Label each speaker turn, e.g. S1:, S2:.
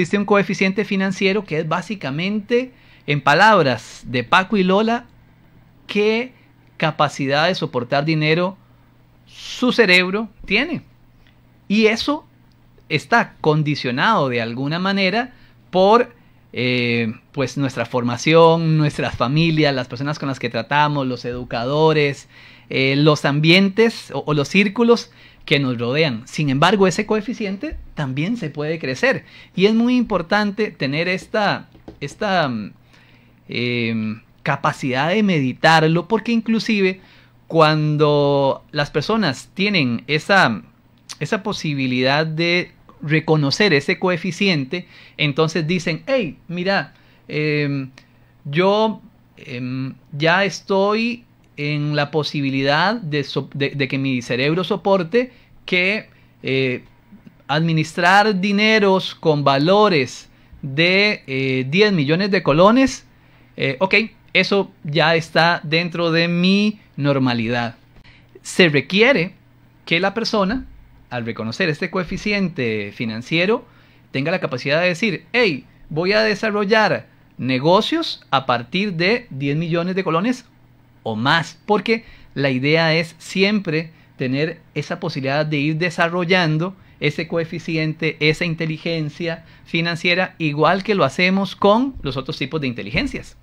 S1: existe un coeficiente financiero que es básicamente, en palabras de Paco y Lola, qué capacidad de soportar dinero su cerebro tiene. Y eso está condicionado de alguna manera por eh, pues nuestra formación, nuestras familias, las personas con las que tratamos, los educadores, eh, los ambientes o, los círculos que nos rodean. Sin embargo, ese coeficiente también se puede crecer y es muy importante tener esta, esta mm, em, capacidad de meditarlo porque inclusive cuando las personas tienen esa, esa posibilidad de reconocer ese coeficiente, entonces dicen, hey, mira, em, yo em, ya estoy en la posibilidad de, que mi cerebro soporte que eh, administrar dineros con valores de 10 eh, millones de colones, eh, ok, eso ya está dentro de mi normalidad. Se requiere que la persona al reconocer este coeficiente financiero, tenga la capacidad de decir, hey, voy a desarrollar negocios a partir de 10 millones de colones o más, porque la idea es siempre tener esa posibilidad de ir desarrollando ese coeficiente, esa inteligencia financiera, igual que lo hacemos con los otros tipos de inteligencias.